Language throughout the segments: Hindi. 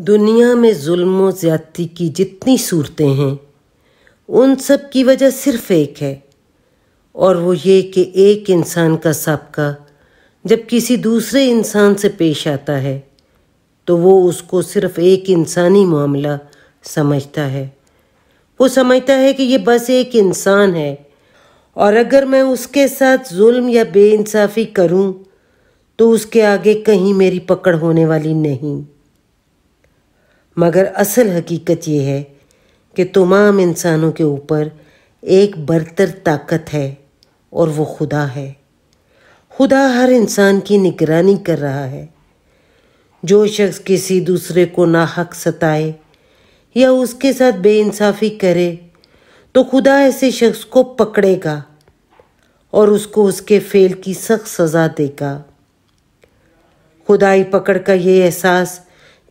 दुनिया में जुल्म ज़्यादती की जितनी सूरतें हैं उन सब की वजह सिर्फ एक है और वो ये कि एक इंसान का सबका जब किसी दूसरे इंसान से पेश आता है तो वो उसको सिर्फ एक इंसानी मामला समझता है वो समझता है कि ये बस एक इंसान है और अगर मैं उसके साथ जुल्म या बेइंसाफ़ी करूं तो उसके आगे कहीं मेरी पकड़ होने वाली नहीं मगर असल हकीकत ये है कि तमाम इंसानों के ऊपर एक बरतर ताकत है और वो खुदा है खुदा हर इंसान की निगरानी कर रहा है जो शख्स किसी दूसरे को नाहक सताए या उसके साथ बेइंसाफ़ी करे तो खुदा ऐसे शख्स को पकड़ेगा और उसको उसके फेल की सख्त सज़ा देगा खुदाई पकड़ का ये एहसास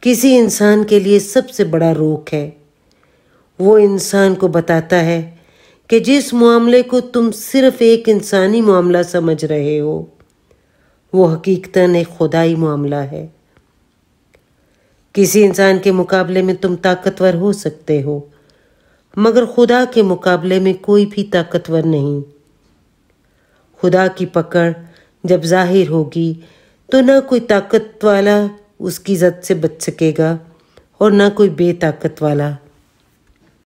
किसी इंसान के लिए सबसे बड़ा रोक है वो इंसान को बताता है कि जिस मामले को तुम सिर्फ एक इंसानी मामला समझ रहे हो वो हकीकता एक खुदाई मामला है किसी इंसान के मुकाबले में तुम ताकतवर हो सकते हो मगर खुदा के मुकाबले में कोई भी ताकतवर नहीं खुदा की पकड़ जब जाहिर होगी तो ना कोई ताकत वाला उसकी जद से बच सकेगा और ना कोई बेताकत वाला